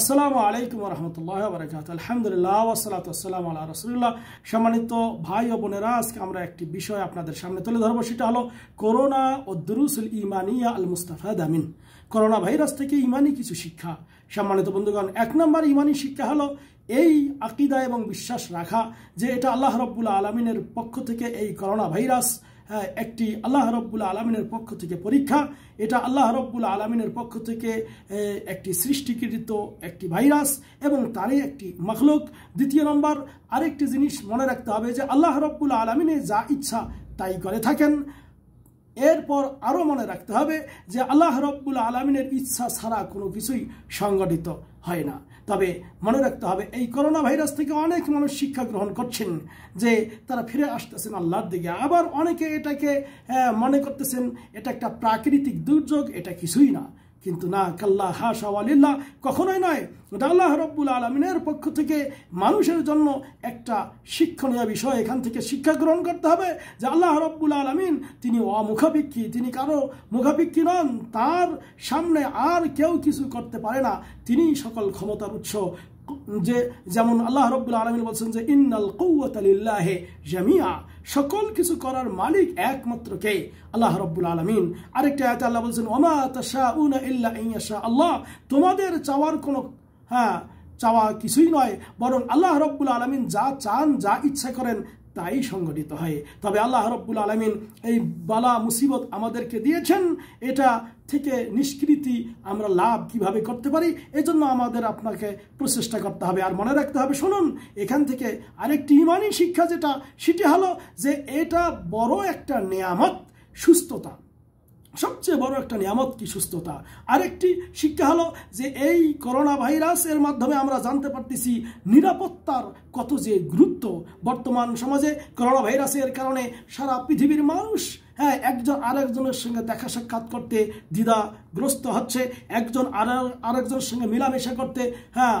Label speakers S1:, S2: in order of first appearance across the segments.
S1: আসসালামু আলাইকুম রহমতুল্লাহ বরকাত আলহামদুলিল্লাহ ওসালাত আসসালাম আল্লাহ রসুল্লাহ সম্মানিত ভাই ও বোনেরা আজকে আমরা একটি বিষয় আপনাদের সামনে তুলে ধরবো সেটা হলো করোনা ও দুরুসুল ইমানিয়া আল মুস্তাফা দামিন করোনা ভাইরাস থেকে ইমানি কিছু শিক্ষা সম্মানিত বন্ধুগণ এক নম্বর ইমানি শিক্ষা হলো এই আকিদা এবং বিশ্বাস রাখা যে এটা আল্লাহ রব্বুল আলমিনের পক্ষ থেকে এই করোনা ভাইরাস একটি আল্লাহ রব্বুল আলমিনের পক্ষ থেকে পরীক্ষা এটা আল্লাহ রব্বুল আলমিনের পক্ষ থেকে একটি সৃষ্টিকৃত একটি ভাইরাস এবং তারই একটি মখলুক দ্বিতীয় নম্বর আরেকটি জিনিস মনে রাখতে হবে যে আল্লাহ রব্বুল আলমিনে যা ইচ্ছা তাই করে থাকেন এরপর আরও মনে রাখতে হবে যে আল্লাহ রব্বুল আলমিনের ইচ্ছা ছাড়া কোনো কিছুই সংগঠিত হয় না তবে মনে রাখতে হবে এই করোনা ভাইরাস থেকে অনেক মানুষ শিক্ষা গ্রহণ করছেন যে তারা ফিরে আসতেছেন আল্লাহর দিকে আবার অনেকে এটাকে মনে করতেছেন এটা একটা প্রাকৃতিক দুর্যোগ এটা কিছুই না কিন্তু না কাল্লা হা আলিল্লা কখনোই নয় ওটা আল্লাহ রব্বুল আলমিনের পক্ষ থেকে মানুষের জন্য একটা শিক্ষণীয় বিষয় এখান থেকে শিক্ষা গ্রহণ করতে হবে যে আল্লাহ রব্বুল আলমিন তিনি অমুখাভিক্ষী তিনি কারো মুখাভিক্ষী নন তার সামনে আর কেউ কিছু করতে পারে না তিনি সকল ক্ষমতার উৎস যে যেমন আল্লাহ রব্বুল আলমিন বলছেন যে ইন্নাল কৌতালিল্লাহে জামিয়া সকল কিছু করার মালিক একমাত্র কে আল্লাহ রব্বুল আলমিন আরেকটা আয়তে আল্লাহ বলছেন ওমা তাশা উনা ইল্লা ইয়াশা আল্লাহ তোমাদের চাওয়ার কোনো হ্যাঁ চাওয়া কিছুই নয় বরং আল্লাহ রব্বুল আলমিন যা চান যা ইচ্ছা করেন তাই সংগঠিত হয় তবে আল্লাহ রব্বুল আলমিন এই বালা মুসিবত আমাদেরকে দিয়েছেন এটা থেকে নিষ্কৃতি আমরা লাভ কিভাবে করতে পারি এজন্য আমাদের আপনাকে প্রচেষ্টা করতে হবে আর মনে রাখতে হবে শুনুন এখান থেকে আরেকটি ইমানি শিক্ষা যেটা সেটি হলো যে এটা বড় একটা নেয়ামত সুস্থতা সবচেয়ে বড় একটা নিয়ামত কি সুস্থতা আরেকটি শিক্ষা হলো যে এই করোনা ভাইরাসের মাধ্যমে আমরা জানতে পারতেছি নিরাপত্তার কত যে গুরুত্ব বর্তমান সমাজে করোনা ভাইরাসের কারণে সারা পৃথিবীর মানুষ হ্যাঁ একজন আরেকজনের সঙ্গে দেখা সাক্ষাৎ করতে দ্বিধাগ্রস্ত হচ্ছে একজন আর আরেকজনের সঙ্গে মেলামেশা করতে হ্যাঁ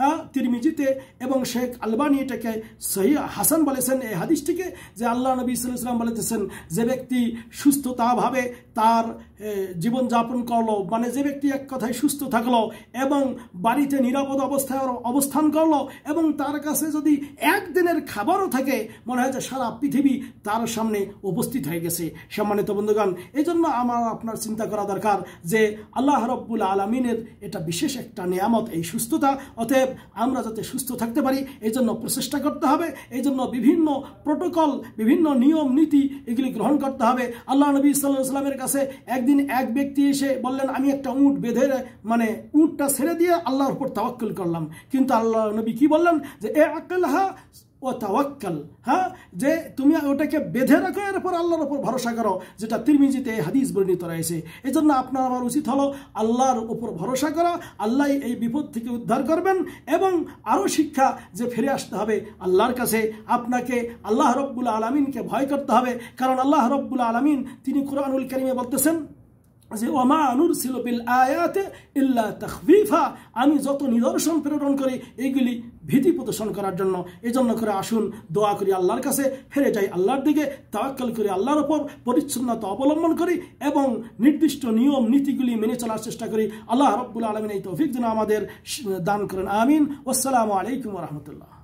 S1: হ্যাঁ তিরমিজিতে এবং শেখ আলবানি এটাকে সহি হাসান বলেছেন এই হাদিসটিকে যে আল্লাহ নবী ইসলাম বলেছেন যে ব্যক্তি সুস্থতাভাবে তার জীবনযাপন করলো মানে যে ব্যক্তি এক কথায় সুস্থ থাকলো এবং বাড়িতে নিরাপদ অবস্থায় অবস্থান করলো এবং তার কাছে যদি একদিনের খাবারও থাকে মনে হয় যে সারা পৃথিবী তার সামনে উপস্থিত হয়ে গেছে সম্মানিত বন্ধুগণ এই জন্য আমার আপনার চিন্তা করা দরকার যে আল্লাহ রব্বুল আলমিনের এটা বিশেষ একটা নিয়ামত এই সুস্থতা অতএব আমাদের আমরা যাতে সুস্থ থাকতে পারি এই জন্য প্রচেষ্টা করতে হবে এই জন্য বিভিন্ন প্রোটোকল বিভিন্ন নিয়ম নীতি এগুলি গ্রহণ করতে হবে আল্লাহ নবী সাল্লাহ সাল্লামের কাছে একদিন এক ব্যক্তি এসে বললেন আমি একটা উঁট বেঁধে মানে উঁটটা ছেড়ে দিয়ে আল্লাহর উপর তাওয়াক্কুল করলাম কিন্তু আল্লাহ নবী কি বললেন যে এ আক্কাল হা ও তাওয়াক্কাল হ্যাঁ যে তুমি ওটাকে বেঁধে রাখো এরপর আল্লাহর ওপর ভরসা করো যেটা তিরমিজিতে এই হাদিস বর্ণিত রয়েছে এই জন্য আপনার আমার উচিত হলো আল্লাহর ওপর ভরসা করা আল্লাহ এই বিপদ থেকে উদ্ধার করবেন এবং আরও শিক্ষা যে ফিরে আসতে হবে আল্লাহর কাছে আপনাকে আল্লাহ রব্বুল আলমিনকে ভয় করতে হবে কারণ আল্লাহ রব্বুল আলমিন তিনি কোরআনুল করিমে বলতেছেন যে ওমা আনুর ছিল আয়াতে ইল্লা তখবিফা আমি যত নিদর্শন প্রেরণ করি এইগুলি ভীতি প্রদর্শন করার জন্য এই জন্য করে আসুন দোয়া করি আল্লাহর কাছে ফেরে যাই আল্লাহর দিকে তাওয়াক্কাল করি আল্লাহর ওপর পরিচ্ছন্নতা অবলম্বন করি এবং নির্দিষ্ট নিয়ম নীতিগুলি মেনে চলার চেষ্টা করি আল্লাহ রব্বুল আলমিন এই তৌফিক যেন আমাদের দান করেন আমিন আসসালামু আলাইকুম রহমতুল্লাহ